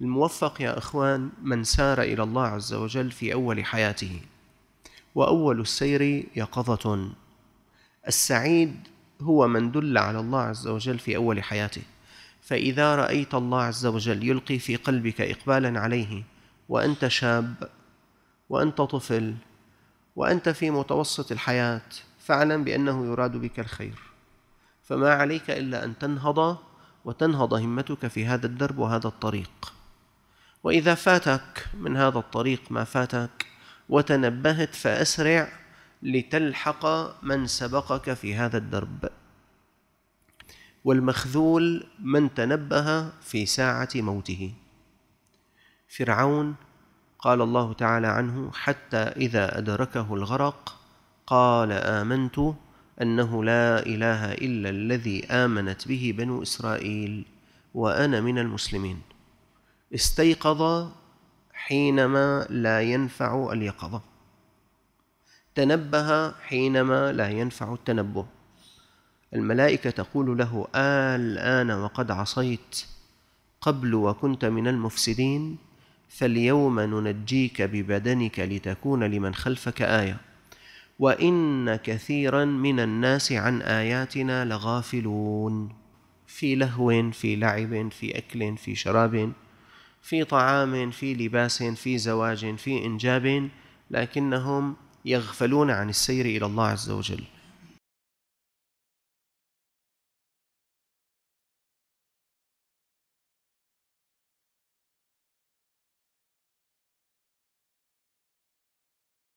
الموفق يا اخوان من سار الى الله عز وجل في اول حياته واول السير يقظه السعيد هو من دل على الله عز وجل في اول حياته فاذا رايت الله عز وجل يلقي في قلبك اقبالا عليه وانت شاب وانت طفل وانت في متوسط الحياه فاعلم بانه يراد بك الخير فما عليك الا ان تنهض وتنهض همتك في هذا الدرب وهذا الطريق واذا فاتك من هذا الطريق ما فاتك وتنبهت فاسرع لتلحق من سبقك في هذا الدرب والمخذول من تنبه في ساعه موته فرعون قال الله تعالى عنه حتى اذا ادركه الغرق قال امنت انه لا اله الا الذي امنت به بنو اسرائيل وانا من المسلمين استيقظ حينما لا ينفع اليقظة تنبه حينما لا ينفع التنبه الملائكة تقول له الآن وقد عصيت قبل وكنت من المفسدين فاليوم ننجيك ببدنك لتكون لمن خلفك آية وإن كثيرا من الناس عن آياتنا لغافلون في لهو في لعب في أكل في شراب في طعام في لباس في زواج في انجاب لكنهم يغفلون عن السير الى الله عز وجل